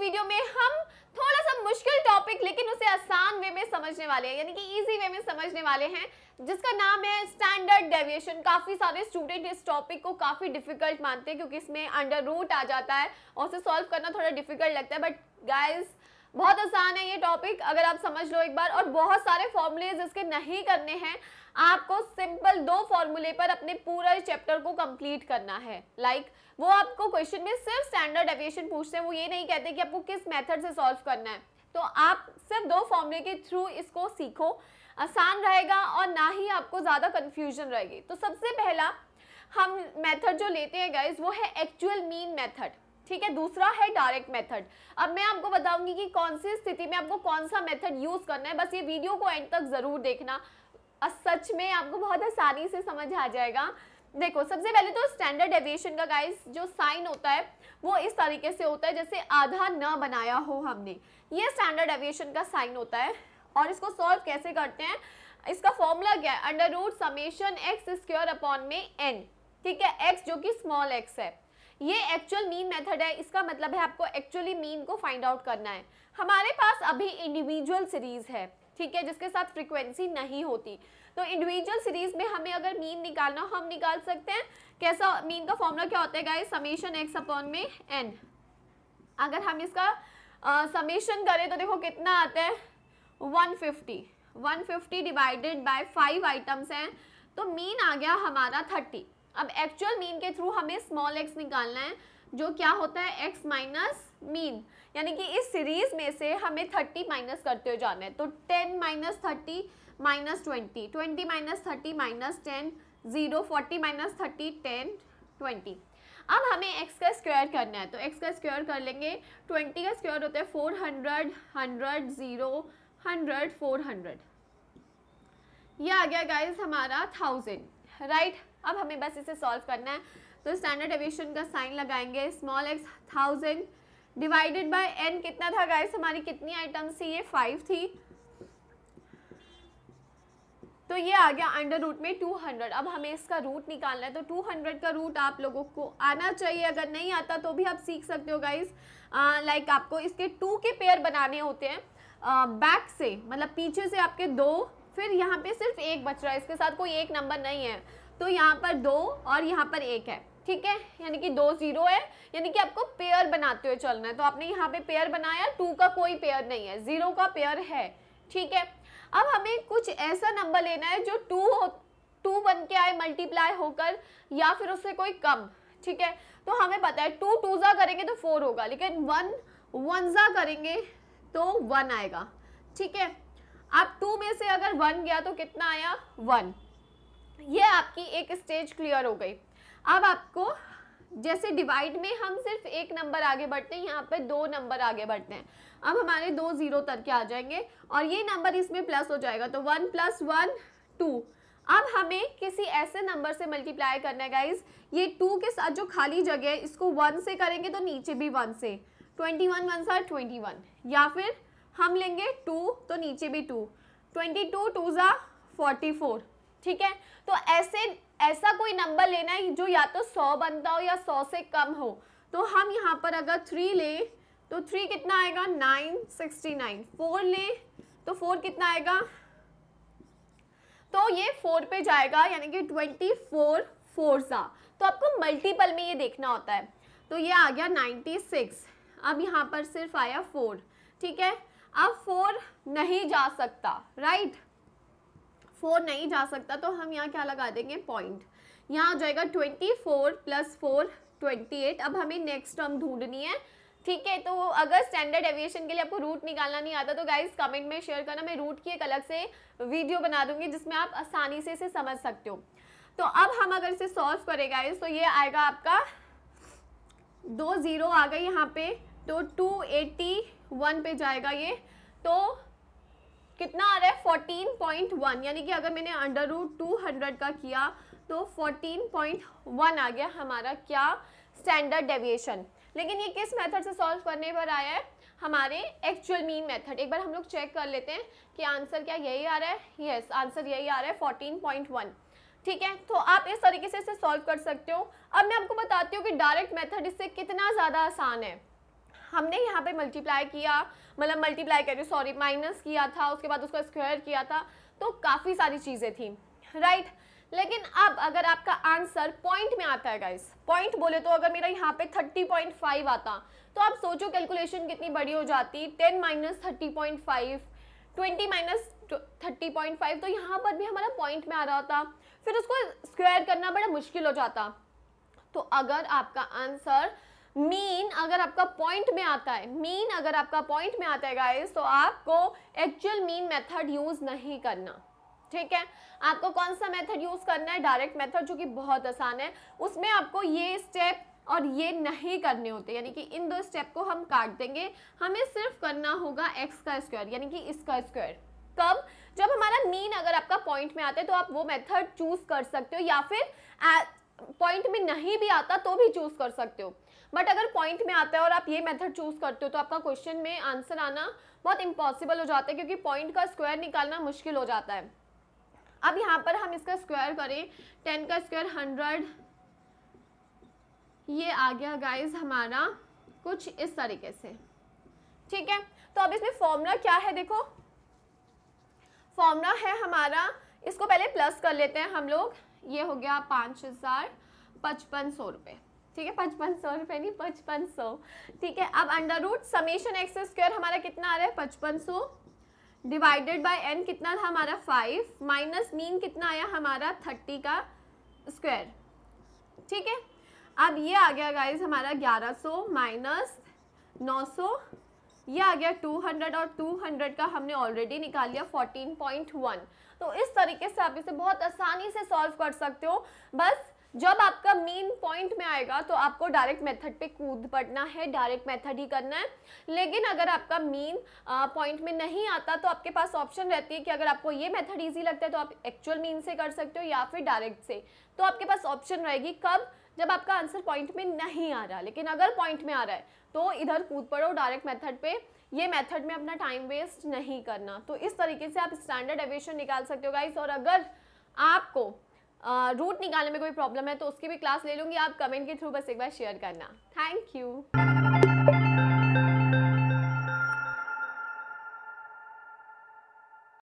Video में हम थोड़ा सा मुश्किल टॉपिक लेकिन उसे आसान वे में समझने वाले हैं यानी कि इजी वे में समझने वाले हैं जिसका नाम है स्टैंडर्ड डेविएशन काफ़ी सारे स्टूडेंट इस टॉपिक को काफ़ी डिफिकल्ट मानते हैं क्योंकि इसमें अंडर रूट आ जाता है और उसे सॉल्व करना थोड़ा डिफिकल्ट लगता है बट गाइज बहुत आसान है ये टॉपिक अगर आप समझ लो एक बार और बहुत सारे फॉर्मूले इसके नहीं करने हैं आपको सिंपल दो फॉर्मूले पर अपने पूरा चैप्टर को कंप्लीट करना है लाइक like, वो आपको क्वेश्चन में सिर्फ स्टैंडर्ड एविएशन पूछते हैं वो ये नहीं कहते कि आपको किस मेथड से सॉल्व करना है तो आप सिर्फ दो फॉर्मूले के थ्रू इसको सीखो आसान रहेगा और ना ही आपको ज़्यादा कन्फ्यूजन रहेगी तो सबसे पहला हम मेथड जो लेते हैं गाइज वो है एक्चुअल मीन मेथड ठीक है दूसरा है डायरेक्ट मेथड अब मैं आपको बताऊंगी कि कौन सी स्थिति में आपको कौन सा मेथड यूज करना है बस ये वीडियो को एंड तक जरूर देखना सच में आपको बहुत आसानी से समझ आ जाएगा देखो सबसे पहले तो स्टैंडर्ड एविएशन का गाइस जो साइन होता है वो इस तरीके से होता है जैसे आधा न बनाया हो हमने ये स्टैंडर्ड एविएशन का साइन होता है और इसको सॉल्व कैसे करते हैं इसका फॉर्मूला क्या है under root summation x square upon में एन ठीक है एक्स जो कि स्मॉल एक्स है ये एक्चुअल मीन मेथड है इसका मतलब है आपको एक्चुअली मीन को फाइंड आउट करना है हमारे पास अभी इंडिविजुअल सीरीज़ है ठीक है जिसके साथ फ्रीक्वेंसी नहीं होती तो इंडिविजुअल सीरीज में हमें अगर मीन निकालना हो हम निकाल सकते हैं कैसा मीन का फॉर्मूला क्या होता है गाइस समेशन एक्स अपॉन में एन अगर हम इसका समेशन करें तो देखो कितना आता है 150 150 डिवाइडेड बाय फाइव आइटम्स हैं तो मीन आ गया हमारा 30 अब एक्चुअल मीन के थ्रू हमें स्मॉल एक्स निकालना है जो क्या होता है एक्स माइनस मीन यानी कि इस सीरीज में से हमें थर्टी माइनस करते हुए जाना है तो ten minus thirty minus twenty twenty minus thirty minus ten zero forty minus thirty ten twenty अब हमें x का स्क्वायर करना है तो x का स्क्वायर कर लेंगे 20 का स्क्वायर होता है 400 100 0 100 400 ये आ गया गाइस हमारा थाउजेंड राइट अब हमें बस इसे सॉल्व करना है तो स्टैंडर्ड एविएशन का साइन लगाएंगे small x thousand divided by n कितना था गाइस हमारी कितनी आइटम्स थी ये फाइव थी तो ये आ गया अंडर रूट में 200 अब हमें इसका रूट निकालना है तो 200 का रूट आप लोगों को आना चाहिए अगर नहीं आता तो भी आप सीख सकते हो गाइस लाइक आपको इसके टू के पेयर बनाने होते हैं बैक से मतलब पीछे से आपके दो फिर यहाँ पे सिर्फ एक बच रहा है इसके साथ कोई एक नंबर नहीं है तो यहाँ पर दो और यहाँ पर एक है ठीक है यानी कि दो जीरो है यानी कि आपको पेयर बनाते हुए चलना है तो आपने यहाँ पे पेयर बनाया टू का कोई पेयर नहीं है जीरो का पेयर है ठीक है अब हमें कुछ ऐसा नंबर लेना है जो टू हो टू बन के आए मल्टीप्लाई होकर या फिर उससे कोई कम ठीक है तो हमें पता है टू टू ज़ा करेंगे तो फोर होगा लेकिन वन वन ज़ा करेंगे तो वन आएगा ठीक है आप टू में से अगर वन गया तो कितना आया वन ये आपकी एक स्टेज क्लियर हो गई अब आपको जैसे डिवाइड में हम सिर्फ एक नंबर आगे बढ़ते हैं यहाँ पे दो नंबर आगे बढ़ते हैं अब हमारे दो ज़ीरो तक के आ जाएंगे और ये नंबर इसमें प्लस हो जाएगा तो वन प्लस वन टू अब हमें किसी ऐसे नंबर से मल्टीप्लाई करना है गाइज ये टू के साथ जो खाली जगह है इसको वन से करेंगे तो नीचे भी वन से ट्वेंटी वन वन सा ट्वेंटी वन या फिर हम लेंगे टू तो नीचे भी टू ट्वेंटी टू टू ज़ा फोर्टी फोर ठीक है तो ऐसे ऐसा कोई नंबर लेना है जो या तो सौ बनता हो या सौ से कम हो तो हम यहाँ पर अगर थ्री ले तो थ्री कितना आएगा नाइन सिक्सटी नाइन फोर लें तो फोर कितना आएगा तो ये फोर पे जाएगा यानी कि ट्वेंटी फोर फोर सा तो आपको मल्टीपल में ये देखना होता है तो ये आ गया नाइन्टी सिक्स अब यहाँ पर सिर्फ आया फोर ठीक है अब फोर नहीं जा सकता राइट फोर नहीं जा सकता तो हम यहाँ क्या लगा देंगे पॉइंट यहाँ आ जाएगा twenty four plus four twenty eight अब हमें नेक्स्ट टर्म ढूंढनी है ठीक है तो अगर स्टैंडर्ड एविएशन के लिए आपको रूट निकालना नहीं आता तो गाइज कमेंट में शेयर करना मैं रूट की एक अलग से वीडियो बना दूंगी जिसमें आप आसानी से इसे समझ सकते हो तो अब हम अगर इसे सॉल्व करें गाइज तो ये आएगा आपका दो ज़ीरो आ गए यहाँ पे तो टू एटी वन पे जाएगा ये तो कितना आ रहा है फोर्टीन पॉइंट वन यानी कि अगर मैंने अंडर रूट टू हंड्रेड का किया तो 14.1 पॉइंट वन आ गया हमारा क्या स्टैंडर्ड डेविएशन लेकिन ये किस मेथड से सॉल्व करने पर आया है हमारे एक्चुअल मीन मेथड एक बार हम लोग चेक कर लेते हैं कि आंसर क्या यही आ रहा है यस yes, आंसर यही आ रहा है फोर्टीन पॉइंट वन ठीक है तो आप इस तरीके से इसे सॉल्व कर सकते हो अब मैं आपको बताती हूँ कि डायरेक्ट मेथड इससे कितना ज़्यादा आसान है हमने यहाँ पे मल्टीप्लाई किया मतलब मल्टीप्लाई कर रही सॉरी माइनस किया था उसके बाद उसको स्क्वायर किया था तो काफ़ी सारी चीज़ें थी राइट right? लेकिन अब अगर आपका आंसर पॉइंट में आता है गाइस पॉइंट बोले तो अगर मेरा यहाँ पे 30.5 आता तो आप सोचो कैलकुलेशन कितनी बड़ी हो जाती 10 minus thirty point five twenty minus thirty point five तो यहाँ पर भी हमारा पॉइंट में आ रहा था फिर उसको स्क्वायर करना बड़ा मुश्किल हो जाता तो अगर आपका आंसर मीन अगर आपका पॉइंट में आता है मीन अगर आपका पॉइंट में आता है गाइस तो आपको एक्चुअल मीन मेथड यूज़ नहीं करना ठीक है आपको कौन सा मेथड यूज़ करना है डायरेक्ट मेथड जो कि बहुत आसान है उसमें आपको ये स्टेप और ये नहीं करने होते यानी कि इन दो स्टेप को हम काट देंगे हमें सिर्फ करना होगा एक्स का स्क्वायर यानी कि इसका स्क्वायर कब जब हमारा मीन अगर आपका पॉइंट में आता है तो आप वो मेथड चूज कर सकते हो या फिर पॉइंट में नहीं भी आता तो भी चूज कर सकते हो बट अगर पॉइंट में आता है और आप ये मेथड चूज करते हो तो आपका क्वेश्चन में आंसर आना बहुत इम्पॉसिबल हो जाता है क्योंकि पॉइंट का स्क्वायर निकालना मुश्किल हो जाता है अब यहाँ पर हम इसका स्क्वायर करें टेन का स्क्वायर हंड्रेड ये आ गया गाइज हमारा कुछ इस तरीके से ठीक है तो अब इसमें फॉर्मूला क्या है देखो फॉर्मूला है हमारा इसको प्लस कर लेते हैं हम लोग ये हो गया पाँच हज़ार पचपन सौ रुपये ठीक है पचपन सौ रुपये नहीं पचपन सौ ठीक है अब under root summation x square हमारा कितना आ रहा है पचपन सौ डिवाइडेड बाय एन कितना था हमारा फाइव माइनस मीन कितना आया हमारा थर्टी का स्क्वायर ठीक है अब ये आ गया गाइज हमारा ग्यारह सौ माइनस नौ सौ ये आ गया 200 और 200 का हमने ऑलरेडी निकाल लिया 14.1 तो इस तरीके से आप इसे बहुत आसानी से सॉल्व कर सकते हो बस जब आपका मेन पॉइंट में आएगा तो आपको डायरेक्ट मेथड पे कूद पड़ना है डायरेक्ट मेथड ही करना है लेकिन अगर आपका मेन पॉइंट में नहीं आता तो आपके पास ऑप्शन रहती है कि अगर आपको ये मेथड ईजी लगता है तो आप एक्चुअल मीन से कर सकते हो या फिर डायरेक्ट से तो आपके पास ऑप्शन रहेगी कब जब आपका आंसर पॉइंट में नहीं आ रहा लेकिन अगर पॉइंट में आ रहा है तो इधर कूद पड़ो डायरेक्ट मेथड पे ये मेथड में अपना टाइम वेस्ट नहीं करना तो इस तरीके से आप स्टैंडर्ड एवेशन निकाल सकते हो गाइस और अगर आपको रूट निकालने में कोई प्रॉब्लम है तो उसकी भी क्लास ले लूँगी आप कमेंट के थ्रू बस एक बार शेयर करना थैंक यू